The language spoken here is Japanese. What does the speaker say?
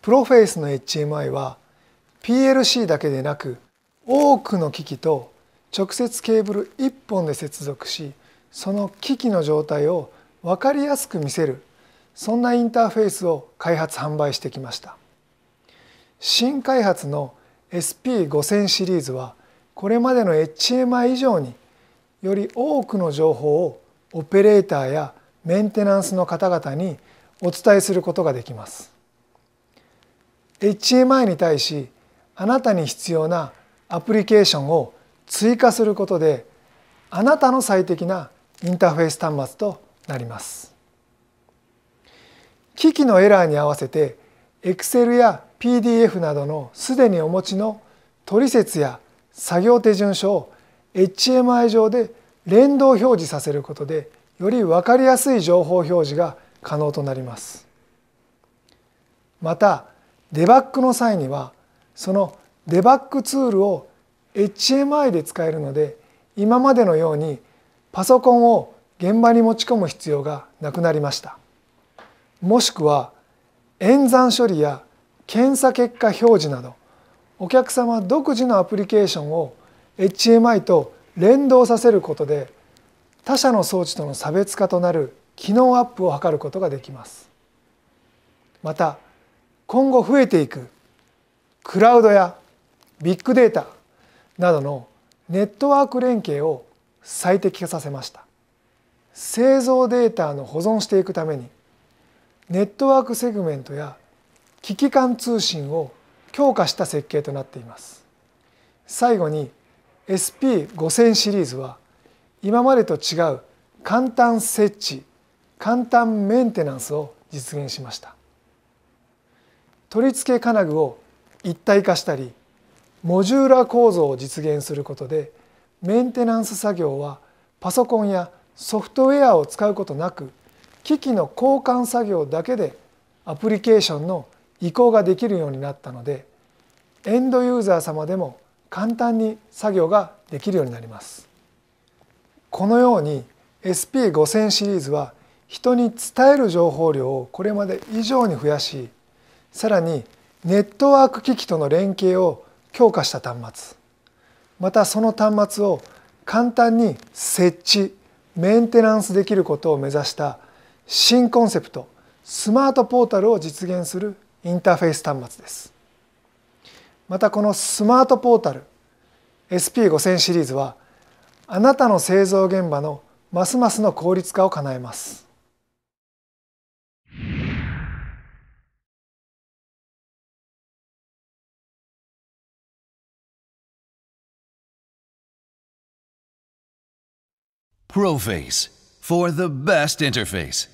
プロフェイスの HMI は PLC だけでなく多くの機器と直接ケーブル1本で接続しその機器の状態を分かりやすく見せるそんなインターフェースを開発販売してきました新開発の SP5000 シリーズはこれまでの HMI 以上により多くの情報をオペレーターやメンテナンスの方々にお伝えすることができます。HMI に対しあなたに必要なアプリケーションを追加することであなたの最適なインターフェース端末となります。機器のエラーに合わせて Excel や PDF などのすでにお持ちの取説や作業手順書を HMI 上で連動表示させることでより分かりやすい情報表示が可能となります。またデバッグの際にはそのデバッグツールを HMI で使えるので今までのようにパソコンを現場に持ち込む必要がなくなりましたもしくは演算処理や検査結果表示などお客様独自のアプリケーションを HMI と連動させることで他社の装置との差別化となる機能アップを図ることができますまた今後増えていくクラウドやビッグデータなどのネットワーク連携を最適化させました製造データの保存していくためにネットワークセグメントや危機間通信を強化した設計となっています最後に SP5000 シリーズは今までと違う簡単設置簡単メンテナンスを実現しました取り付け金具を一体化したりモジューラ構造を実現することでメンテナンス作業はパソコンやソフトウェアを使うことなく機器の交換作業だけでアプリケーションの移行ができるようになったのでエンドユーザー様でも簡単に作業ができるようになります。このように SP5000 シリーズは人に伝える情報量をこれまで以上に増やしさらにネットワーク機器との連携を強化した端末またその端末を簡単に設置メンテナンスできることを目指した新コンセプトスマートポータルを実現するインターフェース端末ですまたこのスマートポータル SP5000 シリーズはあなたの製造現場のますますの効率化を叶えます ProFace for the best interface.